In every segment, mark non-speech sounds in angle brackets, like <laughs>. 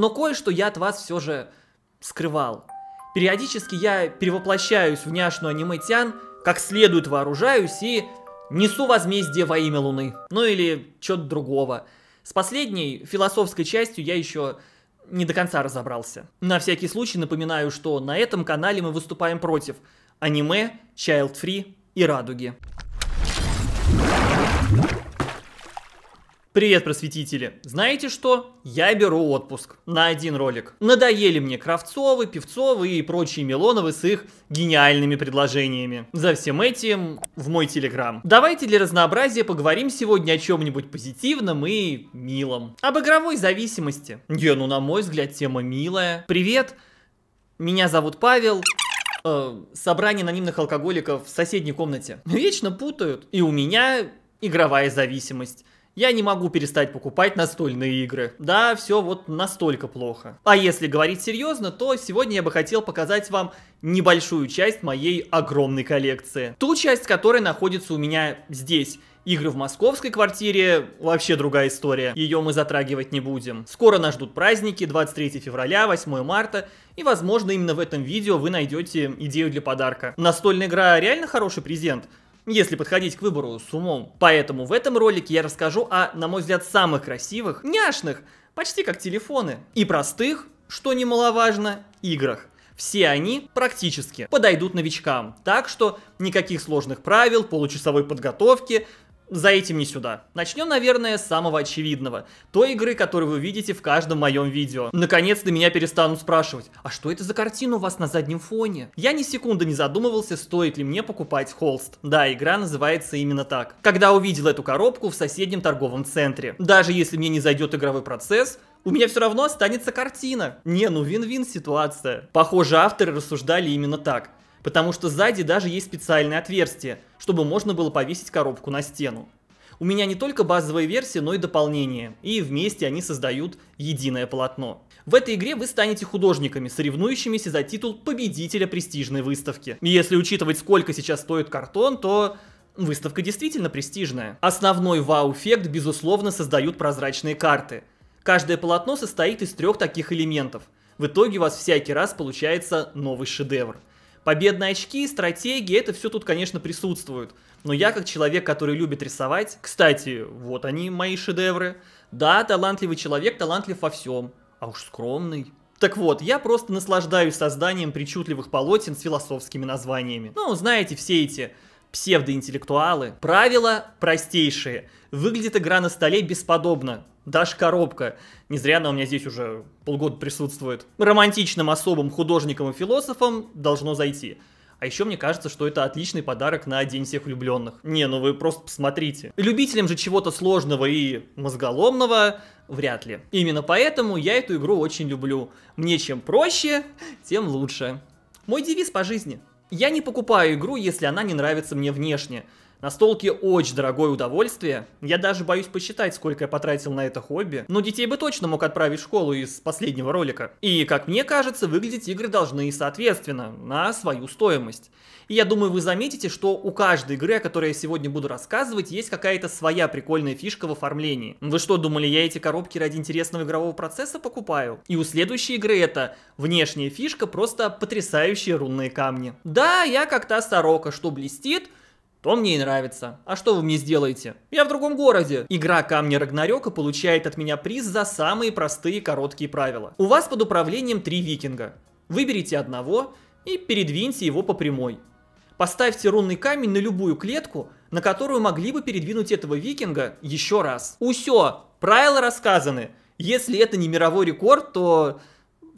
Но кое-что я от вас все же скрывал. Периодически я перевоплощаюсь в няшную аниме-тян, как следует вооружаюсь и несу возмездие во имя Луны. Ну или что-то другого. С последней философской частью я еще не до конца разобрался. На всякий случай напоминаю, что на этом канале мы выступаем против аниме, Child Free и Радуги. Привет, просветители! Знаете что? Я беру отпуск на один ролик. Надоели мне Кравцовы, Певцовы и прочие Милоновы с их гениальными предложениями. За всем этим в мой телеграм. Давайте для разнообразия поговорим сегодня о чем-нибудь позитивном и милом. Об игровой зависимости. Не, ну на мой взгляд тема милая. Привет, меня зовут Павел, э, собрание анонимных алкоголиков в соседней комнате. Вечно путают. И у меня игровая зависимость. Я не могу перестать покупать настольные игры. Да, все вот настолько плохо. А если говорить серьезно, то сегодня я бы хотел показать вам небольшую часть моей огромной коллекции. Ту часть, которая находится у меня здесь. Игры в московской квартире вообще другая история. Ее мы затрагивать не будем. Скоро нас ждут праздники 23 февраля, 8 марта. И, возможно, именно в этом видео вы найдете идею для подарка. Настольная игра реально хороший презент если подходить к выбору с умом. Поэтому в этом ролике я расскажу о, на мой взгляд, самых красивых, няшных, почти как телефоны, и простых, что немаловажно, играх. Все они практически подойдут новичкам, так что никаких сложных правил, получасовой подготовки, за этим не сюда. Начнем, наверное, с самого очевидного. Той игры, которую вы видите в каждом моем видео. Наконец-то меня перестанут спрашивать, а что это за картина у вас на заднем фоне? Я ни секунды не задумывался, стоит ли мне покупать холст. Да, игра называется именно так. Когда увидел эту коробку в соседнем торговом центре. Даже если мне не зайдет игровой процесс, у меня все равно останется картина. Не, ну вин-вин ситуация. Похоже, авторы рассуждали именно так потому что сзади даже есть специальное отверстие, чтобы можно было повесить коробку на стену. У меня не только базовая версия, но и дополнение, и вместе они создают единое полотно. В этой игре вы станете художниками, соревнующимися за титул победителя престижной выставки. Если учитывать, сколько сейчас стоит картон, то выставка действительно престижная. Основной вау-эффект, безусловно, создают прозрачные карты. Каждое полотно состоит из трех таких элементов. В итоге у вас всякий раз получается новый шедевр. Победные очки, стратегии, это все тут, конечно, присутствует. Но я, как человек, который любит рисовать, кстати, вот они, мои шедевры. Да, талантливый человек, талантлив во всем. А уж скромный. Так вот, я просто наслаждаюсь созданием причудливых полотен с философскими названиями. Ну, знаете, все эти псевдоинтеллектуалы. Правила простейшие. Выглядит игра на столе бесподобно. Даже Коробка. Не зря она у меня здесь уже полгода присутствует. Романтичным особым художником и философом должно зайти. А еще мне кажется, что это отличный подарок на День всех влюбленных. Не, ну вы просто посмотрите. Любителям же чего-то сложного и мозголомного вряд ли. Именно поэтому я эту игру очень люблю. Мне чем проще, тем лучше. Мой девиз по жизни. Я не покупаю игру, если она не нравится мне внешне. Настолки очень дорогое удовольствие. Я даже боюсь посчитать, сколько я потратил на это хобби. Но детей бы точно мог отправить в школу из последнего ролика. И, как мне кажется, выглядеть игры должны соответственно на свою стоимость. И я думаю, вы заметите, что у каждой игры, о которой я сегодня буду рассказывать, есть какая-то своя прикольная фишка в оформлении. Вы что, думали, я эти коробки ради интересного игрового процесса покупаю? И у следующей игры это внешняя фишка, просто потрясающие рунные камни. Да, я как то сорока, что блестит, он мне и нравится. А что вы мне сделаете? Я в другом городе. Игра Камни Рагнарёка получает от меня приз за самые простые короткие правила. У вас под управлением три викинга. Выберите одного и передвиньте его по прямой. Поставьте рунный камень на любую клетку, на которую могли бы передвинуть этого викинга еще раз. Усё, правила рассказаны. Если это не мировой рекорд, то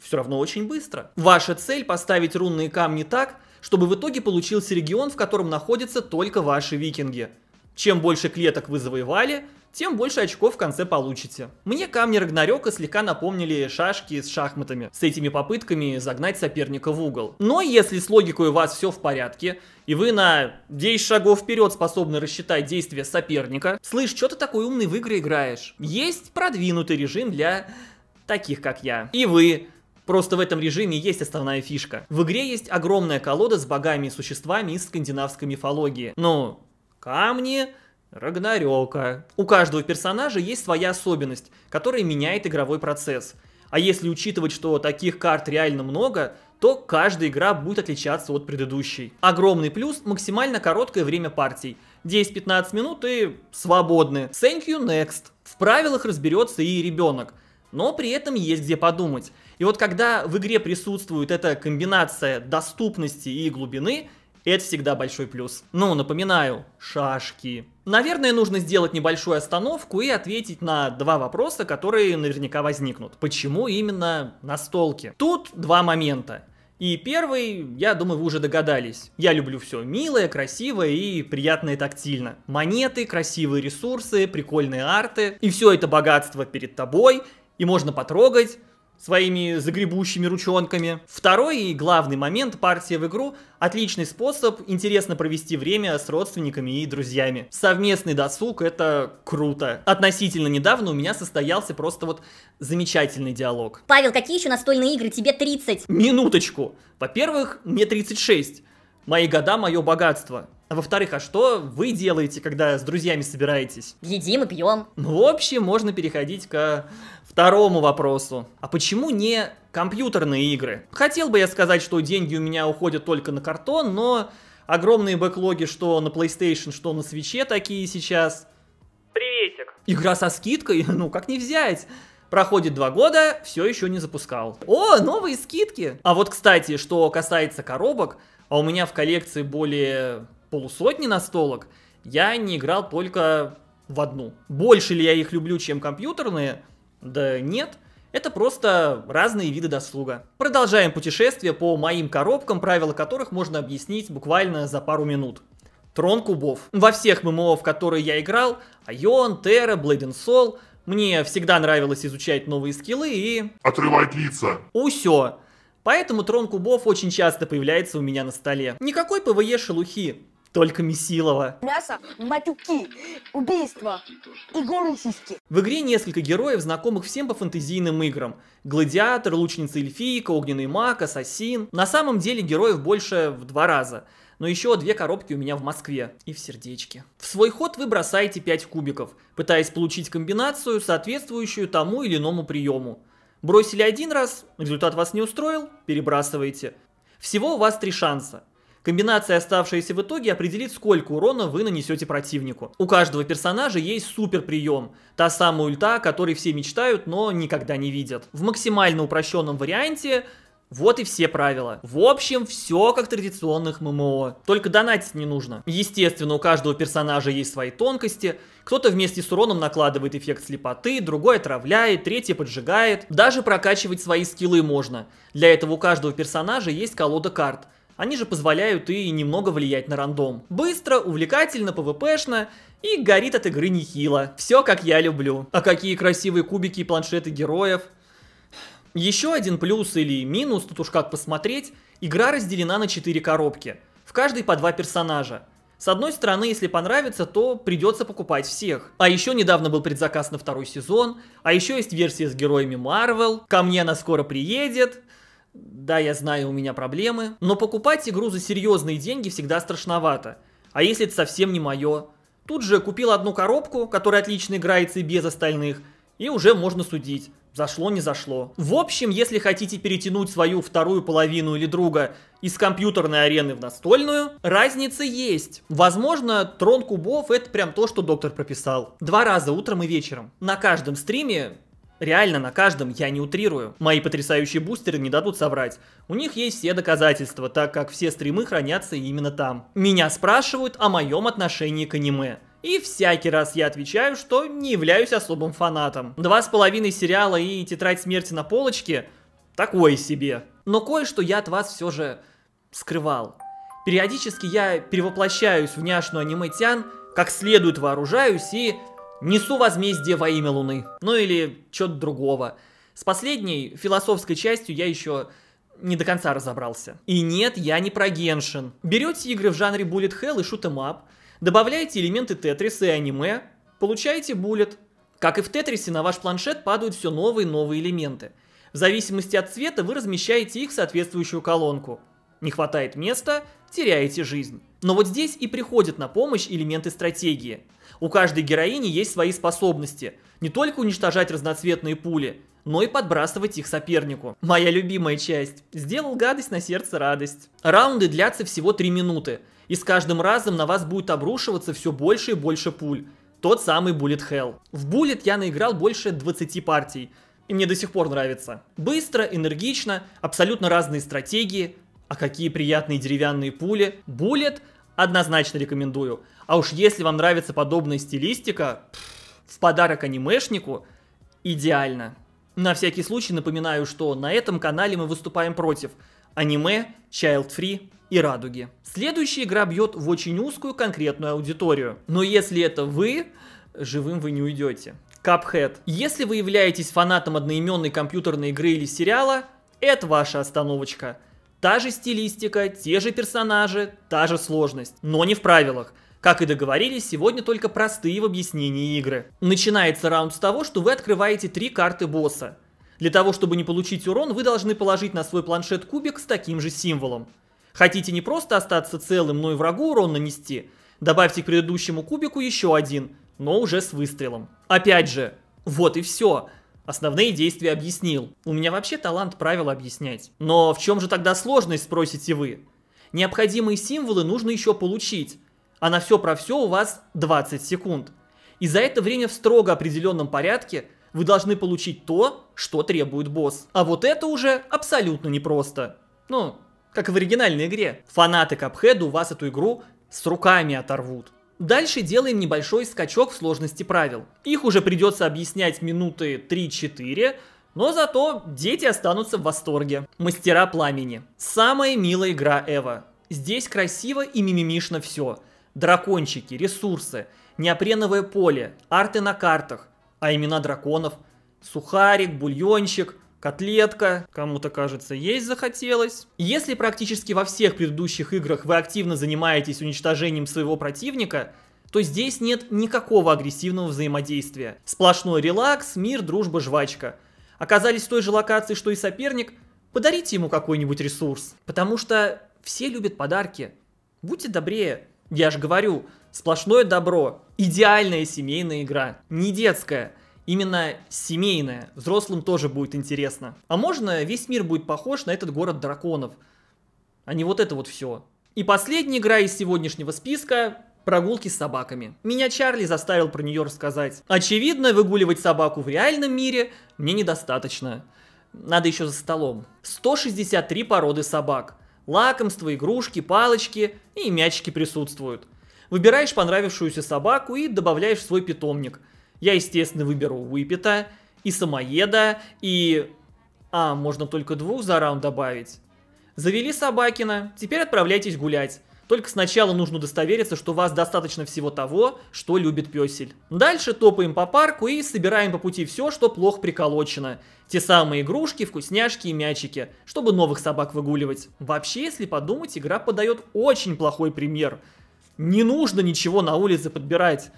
все равно очень быстро. Ваша цель поставить рунные камни так, чтобы в итоге получился регион, в котором находятся только ваши викинги. Чем больше клеток вы завоевали, тем больше очков в конце получите. Мне камни Рагнарёка слегка напомнили шашки с шахматами, с этими попытками загнать соперника в угол. Но если с логикой у вас все в порядке, и вы на 10 шагов вперед способны рассчитать действия соперника, слышь, что ты такой умный в игры играешь? Есть продвинутый режим для таких, как я. И вы Просто в этом режиме есть основная фишка. В игре есть огромная колода с богами и существами из скандинавской мифологии. Ну, камни, Рагнарёка. У каждого персонажа есть своя особенность, которая меняет игровой процесс. А если учитывать, что таких карт реально много, то каждая игра будет отличаться от предыдущей. Огромный плюс – максимально короткое время партий. 10-15 минут и свободны. Thank you, next. В правилах разберется и ребенок но при этом есть где подумать. И вот когда в игре присутствует эта комбинация доступности и глубины, это всегда большой плюс. Ну, напоминаю, шашки. Наверное, нужно сделать небольшую остановку и ответить на два вопроса, которые наверняка возникнут. Почему именно настолки? Тут два момента. И первый, я думаю, вы уже догадались. Я люблю все милое, красивое и приятное тактильно. Монеты, красивые ресурсы, прикольные арты. И все это богатство перед тобой, и можно потрогать своими загребущими ручонками. Второй и главный момент – партия в игру – отличный способ интересно провести время с родственниками и друзьями. Совместный досуг – это круто. Относительно недавно у меня состоялся просто вот замечательный диалог. Павел, какие еще настольные игры? Тебе 30. Минуточку. Во-первых, мне 36. Мои года – мое богатство. А во-вторых, а что вы делаете, когда с друзьями собираетесь? Едим и пьем. Ну, в общем, можно переходить ко второму вопросу. А почему не компьютерные игры? Хотел бы я сказать, что деньги у меня уходят только на картон, но огромные бэклоги, что на PlayStation, что на свече такие сейчас. Приветик. Игра со скидкой? <laughs> Ну, как не взять? Проходит два года, все еще не запускал. О, новые скидки! А вот, кстати, что касается коробок, а у меня в коллекции более полусотни настолок, я не играл только в одну. Больше ли я их люблю, чем компьютерные? Да нет. Это просто разные виды досуга. Продолжаем путешествие по моим коробкам, правила которых можно объяснить буквально за пару минут. Трон кубов. Во всех ММО, в которые я играл, Айон, Терра, Блэйден Сол, мне всегда нравилось изучать новые скиллы и... Отрывать лица. Усё. Поэтому трон кубов очень часто появляется у меня на столе. Никакой ПВЕ шелухи. Только Месилова. Мясо, матюки, убийство, и голые В игре несколько героев, знакомых всем по фэнтезийным играм. Гладиатор, лучница эльфийка, огненный маг, ассасин. На самом деле героев больше в два раза. Но еще две коробки у меня в Москве и в сердечке. В свой ход вы бросаете 5 кубиков, пытаясь получить комбинацию, соответствующую тому или иному приему. Бросили один раз, результат вас не устроил, перебрасываете. Всего у вас три шанса. Комбинация, оставшаяся в итоге, определит, сколько урона вы нанесете противнику. У каждого персонажа есть супер прием, та самая ульта, о которой все мечтают, но никогда не видят. В максимально упрощенном варианте вот и все правила. В общем, все как традиционных ММО. Только донатить не нужно. Естественно, у каждого персонажа есть свои тонкости. Кто-то вместе с уроном накладывает эффект слепоты, другой отравляет, третий поджигает. Даже прокачивать свои скиллы можно. Для этого у каждого персонажа есть колода карт – они же позволяют и немного влиять на рандом. Быстро, увлекательно, пвпшно и горит от игры нехило. Все как я люблю. А какие красивые кубики и планшеты героев. Еще один плюс или минус, тут уж как посмотреть, игра разделена на 4 коробки. В каждой по два персонажа. С одной стороны, если понравится, то придется покупать всех. А еще недавно был предзаказ на второй сезон, а еще есть версия с героями Marvel, ко мне она скоро приедет. Да, я знаю, у меня проблемы, но покупать игру за серьезные деньги всегда страшновато. А если это совсем не мое? Тут же купил одну коробку, которая отлично играется и без остальных, и уже можно судить. Зашло, не зашло. В общем, если хотите перетянуть свою вторую половину или друга из компьютерной арены в настольную, разница есть. Возможно, трон кубов это прям то, что доктор прописал. Два раза утром и вечером. На каждом стриме Реально на каждом, я не утрирую. Мои потрясающие бустеры не дадут соврать. У них есть все доказательства, так как все стримы хранятся именно там. Меня спрашивают о моем отношении к аниме. И всякий раз я отвечаю, что не являюсь особым фанатом. Два с половиной сериала и тетрадь смерти на полочке – такое себе. Но кое-что я от вас все же скрывал. Периодически я перевоплощаюсь в няшную аниме-тян, как следует вооружаюсь и Несу возмездие во имя Луны. Ну или что-то другого. С последней философской частью я еще не до конца разобрался. И нет, я не про Геншин. Берете игры в жанре Bullet Hell и Shoot Up, добавляете элементы Тетриса и аниме, получаете Bullet. Как и в Тетрисе, на ваш планшет падают все новые и новые элементы. В зависимости от цвета вы размещаете их в соответствующую колонку. Не хватает места, теряете жизнь. Но вот здесь и приходят на помощь элементы стратегии. У каждой героини есть свои способности. Не только уничтожать разноцветные пули, но и подбрасывать их сопернику. Моя любимая часть. Сделал гадость на сердце радость. Раунды длятся всего 3 минуты, и с каждым разом на вас будет обрушиваться все больше и больше пуль. Тот самый Bullet Hell. В Bullet я наиграл больше 20 партий, и мне до сих пор нравится. Быстро, энергично, абсолютно разные стратегии, а какие приятные деревянные пули. Буллет однозначно рекомендую. А уж если вам нравится подобная стилистика, в подарок анимешнику идеально. На всякий случай напоминаю, что на этом канале мы выступаем против аниме, Child Free и Радуги. Следующая игра бьет в очень узкую конкретную аудиторию. Но если это вы, живым вы не уйдете. Cuphead. Если вы являетесь фанатом одноименной компьютерной игры или сериала, это ваша остановочка – Та же стилистика, те же персонажи, та же сложность, но не в правилах. Как и договорились, сегодня только простые в объяснении игры. Начинается раунд с того, что вы открываете три карты босса. Для того, чтобы не получить урон, вы должны положить на свой планшет кубик с таким же символом. Хотите не просто остаться целым, но и врагу урон нанести? Добавьте к предыдущему кубику еще один, но уже с выстрелом. Опять же, вот и все. Основные действия объяснил. У меня вообще талант правил объяснять. Но в чем же тогда сложность, спросите вы? Необходимые символы нужно еще получить. А на все про все у вас 20 секунд. И за это время в строго определенном порядке вы должны получить то, что требует босс. А вот это уже абсолютно непросто. Ну, как и в оригинальной игре. Фанаты Капхеда у вас эту игру с руками оторвут. Дальше делаем небольшой скачок в сложности правил. Их уже придется объяснять минуты 3-4, но зато дети останутся в восторге. Мастера пламени. Самая милая игра Эва. Здесь красиво и мимимишно все. Дракончики, ресурсы, неопреновое поле, арты на картах, а имена драконов, сухарик, бульончик, котлетка, кому-то кажется, есть захотелось. Если практически во всех предыдущих играх вы активно занимаетесь уничтожением своего противника, то здесь нет никакого агрессивного взаимодействия. Сплошной релакс, мир, дружба, жвачка. Оказались в той же локации, что и соперник, подарите ему какой-нибудь ресурс. Потому что все любят подарки. Будьте добрее. Я же говорю, сплошное добро. Идеальная семейная игра. Не детская именно семейное. Взрослым тоже будет интересно. А можно весь мир будет похож на этот город драконов, а не вот это вот все. И последняя игра из сегодняшнего списка Прогулки с собаками. Меня Чарли заставил про нее рассказать. Очевидно, выгуливать собаку в реальном мире мне недостаточно. Надо еще за столом. 163 породы собак. Лакомства, игрушки, палочки и мячики присутствуют. Выбираешь понравившуюся собаку и добавляешь в свой питомник – я, естественно, выберу Выпита и Самоеда, и... А, можно только двух за раунд добавить. Завели Собакина, теперь отправляйтесь гулять. Только сначала нужно удостовериться, что у вас достаточно всего того, что любит песель. Дальше топаем по парку и собираем по пути все, что плохо приколочено. Те самые игрушки, вкусняшки и мячики, чтобы новых собак выгуливать. Вообще, если подумать, игра подает очень плохой пример. Не нужно ничего на улице подбирать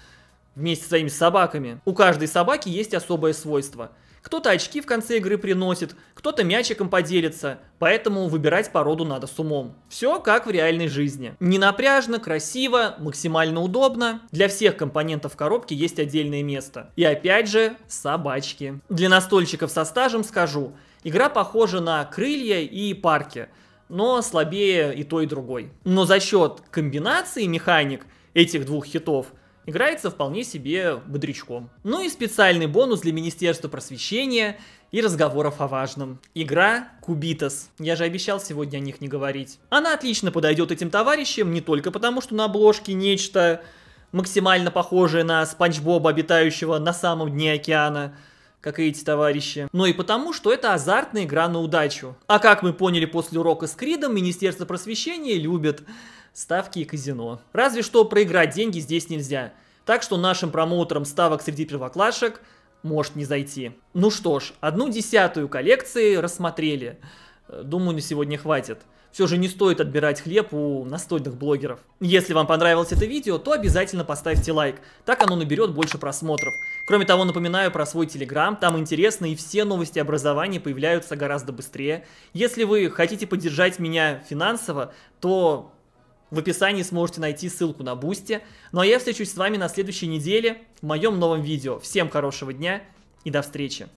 вместе со своими собаками. У каждой собаки есть особое свойство. Кто-то очки в конце игры приносит, кто-то мячиком поделится, поэтому выбирать породу надо с умом. Все как в реальной жизни. Не напряжно, красиво, максимально удобно. Для всех компонентов коробки есть отдельное место. И опять же, собачки. Для настольщиков со стажем скажу, игра похожа на крылья и парки, но слабее и то и другой. Но за счет комбинации механик этих двух хитов – играется вполне себе бодрячком. Ну и специальный бонус для Министерства просвещения и разговоров о важном. Игра Кубитас. Я же обещал сегодня о них не говорить. Она отлично подойдет этим товарищам, не только потому, что на обложке нечто максимально похожее на Спанч Боба, обитающего на самом дне океана, как и эти товарищи. Но и потому, что это азартная игра на удачу. А как мы поняли после урока с Кридом, Министерство просвещения любит ставки и казино. Разве что проиграть деньги здесь нельзя. Так что нашим промоутерам ставок среди первоклашек может не зайти. Ну что ж, одну десятую коллекции рассмотрели. Э, думаю, на сегодня хватит. Все же не стоит отбирать хлеб у настольных блогеров. Если вам понравилось это видео, то обязательно поставьте лайк. Так оно наберет больше просмотров. Кроме того, напоминаю про свой телеграм. Там интересно и все новости образования появляются гораздо быстрее. Если вы хотите поддержать меня финансово, то в описании сможете найти ссылку на Бусти. Ну а я встречусь с вами на следующей неделе в моем новом видео. Всем хорошего дня и до встречи!